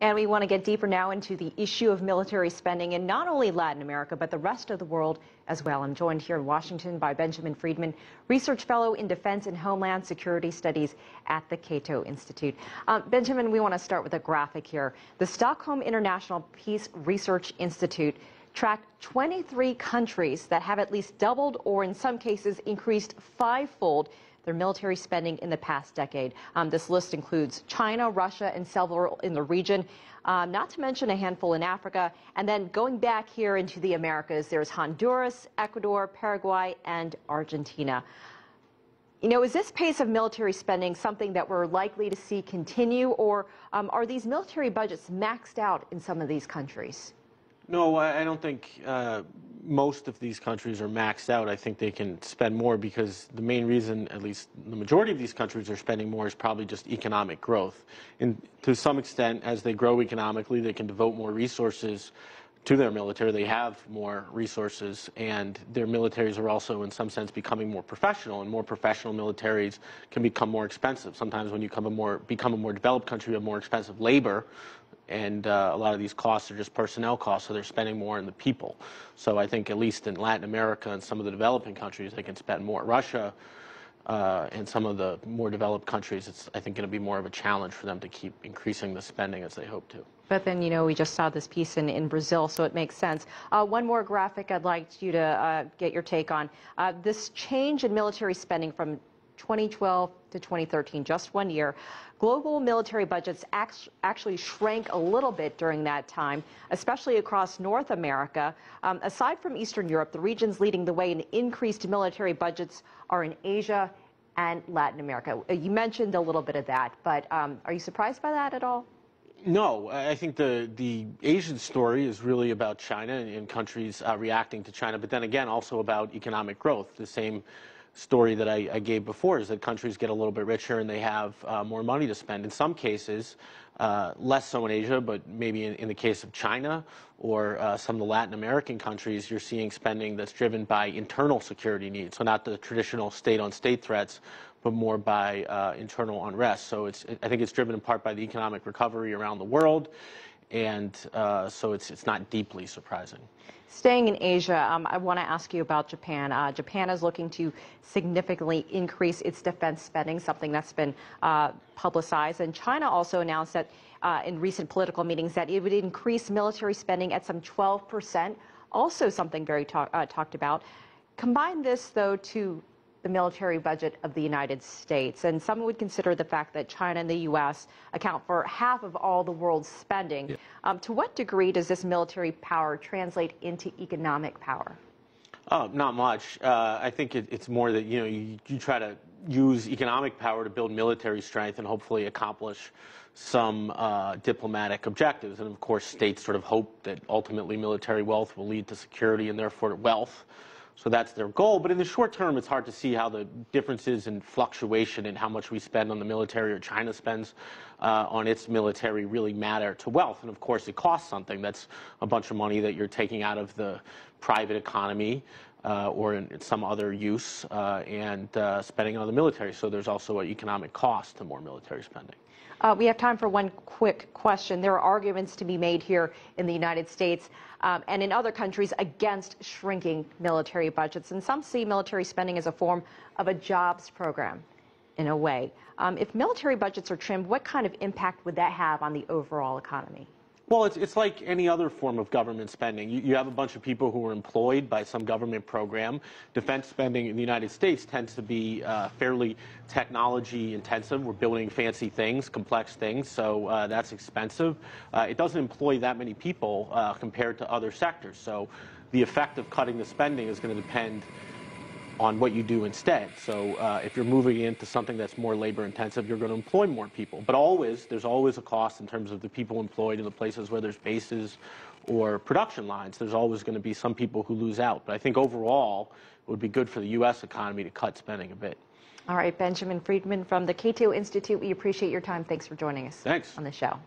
And we want to get deeper now into the issue of military spending in not only Latin America, but the rest of the world as well. I'm joined here in Washington by Benjamin Friedman, Research Fellow in Defense and Homeland Security Studies at the Cato Institute. Um, Benjamin, we want to start with a graphic here. The Stockholm International Peace Research Institute tracked 23 countries that have at least doubled or in some cases increased fivefold their military spending in the past decade. Um, this list includes China, Russia, and several in the region, um, not to mention a handful in Africa. And then going back here into the Americas, there's Honduras, Ecuador, Paraguay, and Argentina. You know, is this pace of military spending something that we're likely to see continue, or um, are these military budgets maxed out in some of these countries? No, I don't think uh, most of these countries are maxed out, I think they can spend more because the main reason, at least the majority of these countries are spending more, is probably just economic growth. And to some extent, as they grow economically, they can devote more resources to their military. They have more resources, and their militaries are also, in some sense, becoming more professional. And more professional militaries can become more expensive. Sometimes, when you become a more, become a more developed country, you have more expensive labor, and uh, a lot of these costs are just personnel costs, so they're spending more on the people. So I think at least in Latin America and some of the developing countries, they can spend more. Russia uh, and some of the more developed countries, it's I think going to be more of a challenge for them to keep increasing the spending as they hope to. But then, you know, we just saw this piece in, in Brazil, so it makes sense. Uh, one more graphic I'd like you to uh, get your take on. Uh, this change in military spending from 2012 to 2013, just one year. Global military budgets actually shrank a little bit during that time, especially across North America. Um, aside from Eastern Europe, the regions leading the way in increased military budgets are in Asia and Latin America. Uh, you mentioned a little bit of that, but um, are you surprised by that at all? No, I think the, the Asian story is really about China and, and countries uh, reacting to China, but then again, also about economic growth. The same story that I, I, gave before is that countries get a little bit richer and they have uh, more money to spend. In some cases, uh, less so in Asia, but maybe in, in the case of China or uh, some of the Latin American countries, you're seeing spending that's driven by internal security needs. So not the traditional state-on-state -state threats, but more by uh, internal unrest. So it's, I think it's driven in part by the economic recovery around the world and uh, so it's, it's not deeply surprising. Staying in Asia, um, I want to ask you about Japan. Uh, Japan is looking to significantly increase its defense spending, something that's been uh, publicized. And China also announced that uh, in recent political meetings that it would increase military spending at some 12 percent, also something very talk, uh, talked about. Combine this, though, to the military budget of the United States. And some would consider the fact that China and the U.S. account for half of all the world's spending. Yeah. Um, to what degree does this military power translate into economic power? Oh, not much. Uh, I think it, it's more that you know you, you, try to use economic power to build military strength and hopefully accomplish some uh, diplomatic objectives. And of course, states sort of hope that ultimately military wealth will lead to security and therefore wealth. So that's their goal. But in the short term, it's hard to see how the differences in fluctuation in how much we spend on the military or China spends uh, on its military really matter to wealth. And of course, it costs something. That's a bunch of money that you're taking out of the private economy uh, or in some other use uh, and uh, spending on the military. So there's also an economic cost to more military spending. Uh, we have time for one quick question. There are arguments to be made here in the United States um, and in other countries against shrinking military budgets. And some see military spending as a form of a jobs program in a way. Um, if military budgets are trimmed, what kind of impact would that have on the overall economy? Well, it's, it's like any other form of government spending. You, you, have a bunch of people who are employed by some government program. Defense spending in the United States tends to be uh, fairly technology intensive. We're building fancy things, complex things, so uh, that's expensive. Uh, it doesn't employ that many people uh, compared to other sectors. So the effect of cutting the spending is going to depend on what you do instead. So uh, if you're moving into something that's more labor intensive, you're going to employ more people. But always, there's always a cost in terms of the people employed in the places where there's bases or production lines. There's always going to be some people who lose out. But I think overall, it would be good for the U.S. economy to cut spending a bit. All right, Benjamin Friedman from the Cato Institute, we appreciate your time. Thanks for joining us Thanks. on the show.